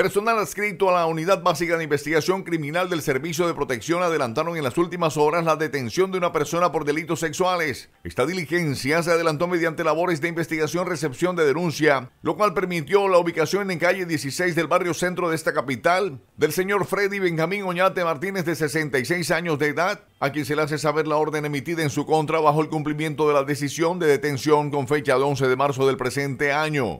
Personal adscrito a la Unidad Básica de Investigación Criminal del Servicio de Protección adelantaron en las últimas horas la detención de una persona por delitos sexuales. Esta diligencia se adelantó mediante labores de investigación, recepción de denuncia, lo cual permitió la ubicación en calle 16 del barrio centro de esta capital del señor Freddy Benjamín Oñate Martínez de 66 años de edad, a quien se le hace saber la orden emitida en su contra bajo el cumplimiento de la decisión de detención con fecha de 11 de marzo del presente año.